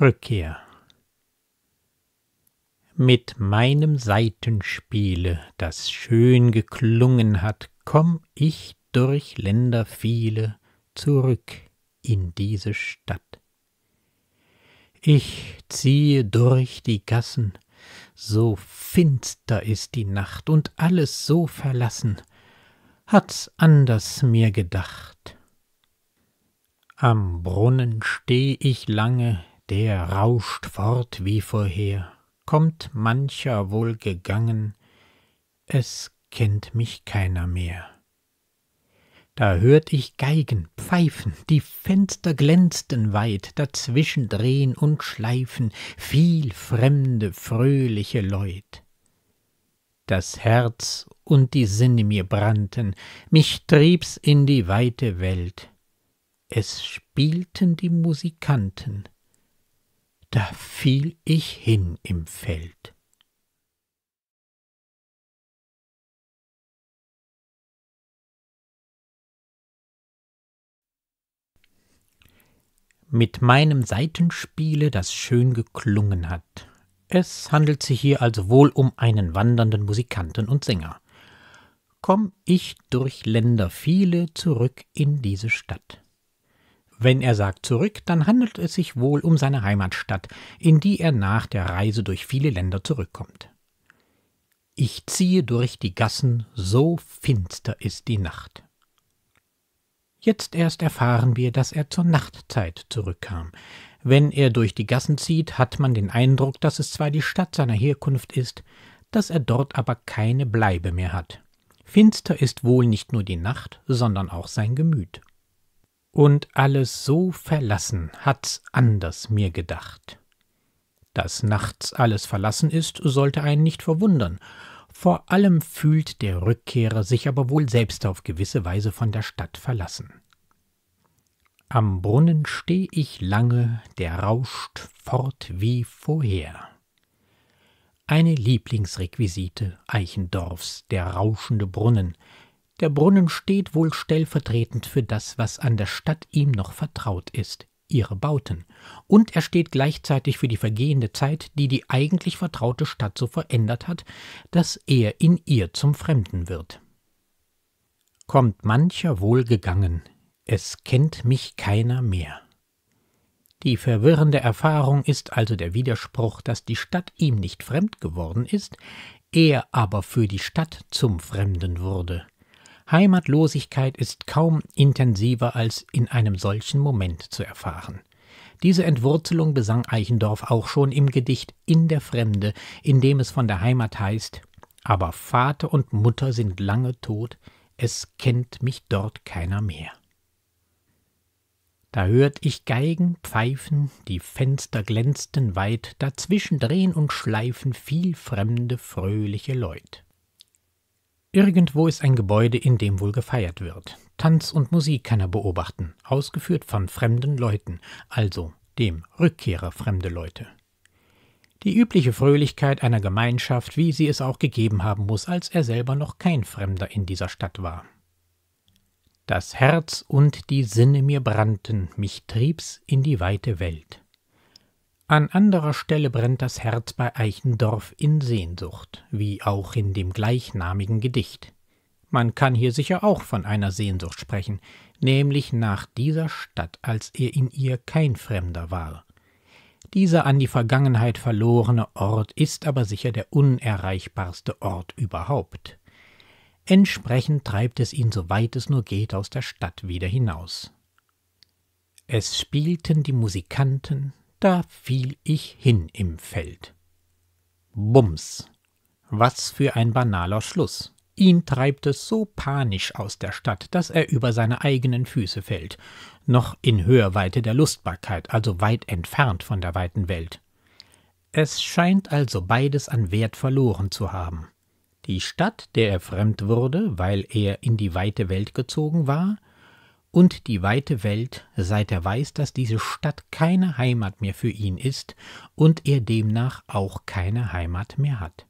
Rückkehr. Mit meinem Saitenspiele, das schön geklungen hat, komm ich durch Länder viele zurück in diese Stadt. Ich ziehe durch die Gassen, so finster ist die Nacht und alles so verlassen, hat's anders mir gedacht. Am Brunnen steh ich lange, der rauscht fort wie vorher, kommt mancher wohl gegangen, es kennt mich keiner mehr. Da hört ich Geigen, Pfeifen, die Fenster glänzten weit, dazwischen drehn und schleifen viel fremde, fröhliche Leut. Das Herz und die Sinne mir brannten, mich trieb's in die weite Welt. Es spielten die Musikanten, da fiel ich hin im Feld. Mit meinem Seitenspiele, das schön geklungen hat. Es handelt sich hier also wohl um einen wandernden Musikanten und Sänger. Komm ich durch Länder viele zurück in diese Stadt. Wenn er sagt zurück, dann handelt es sich wohl um seine Heimatstadt, in die er nach der Reise durch viele Länder zurückkommt. Ich ziehe durch die Gassen, so finster ist die Nacht. Jetzt erst erfahren wir, dass er zur Nachtzeit zurückkam. Wenn er durch die Gassen zieht, hat man den Eindruck, dass es zwar die Stadt seiner Herkunft ist, dass er dort aber keine Bleibe mehr hat. Finster ist wohl nicht nur die Nacht, sondern auch sein Gemüt und alles so verlassen, hat's anders mir gedacht. Dass nachts alles verlassen ist, sollte einen nicht verwundern. Vor allem fühlt der Rückkehrer sich aber wohl selbst auf gewisse Weise von der Stadt verlassen. Am Brunnen steh ich lange, der rauscht fort wie vorher. Eine Lieblingsrequisite Eichendorfs, der rauschende Brunnen, der Brunnen steht wohl stellvertretend für das, was an der Stadt ihm noch vertraut ist, ihre Bauten, und er steht gleichzeitig für die vergehende Zeit, die die eigentlich vertraute Stadt so verändert hat, dass er in ihr zum Fremden wird. Kommt mancher wohlgegangen, es kennt mich keiner mehr. Die verwirrende Erfahrung ist also der Widerspruch, dass die Stadt ihm nicht fremd geworden ist, er aber für die Stadt zum Fremden wurde. Heimatlosigkeit ist kaum intensiver als in einem solchen Moment zu erfahren. Diese Entwurzelung besang Eichendorff auch schon im Gedicht In der Fremde, in dem es von der Heimat heißt Aber Vater und Mutter sind lange tot, es kennt mich dort keiner mehr. Da hört ich Geigen, Pfeifen, die Fenster glänzten weit, dazwischen drehen und schleifen viel fremde, fröhliche Leut. Irgendwo ist ein Gebäude, in dem wohl gefeiert wird. Tanz und Musik kann er beobachten, ausgeführt von fremden Leuten, also dem Rückkehrer fremde Leute. Die übliche Fröhlichkeit einer Gemeinschaft, wie sie es auch gegeben haben muss, als er selber noch kein Fremder in dieser Stadt war. Das Herz und die Sinne mir brannten, mich trieb's in die weite Welt. An anderer Stelle brennt das Herz bei Eichendorff in Sehnsucht, wie auch in dem gleichnamigen Gedicht. Man kann hier sicher auch von einer Sehnsucht sprechen, nämlich nach dieser Stadt, als er in ihr kein Fremder war. Dieser an die Vergangenheit verlorene Ort ist aber sicher der unerreichbarste Ort überhaupt. Entsprechend treibt es ihn, soweit es nur geht, aus der Stadt wieder hinaus. Es spielten die Musikanten, da fiel ich hin im Feld. Bums. Was für ein banaler Schluss. Ihn treibt es so panisch aus der Stadt, dass er über seine eigenen Füße fällt, noch in Hörweite der Lustbarkeit, also weit entfernt von der weiten Welt. Es scheint also beides an Wert verloren zu haben. Die Stadt, der er fremd wurde, weil er in die weite Welt gezogen war, und die weite Welt, seit er weiß, dass diese Stadt keine Heimat mehr für ihn ist und er demnach auch keine Heimat mehr hat.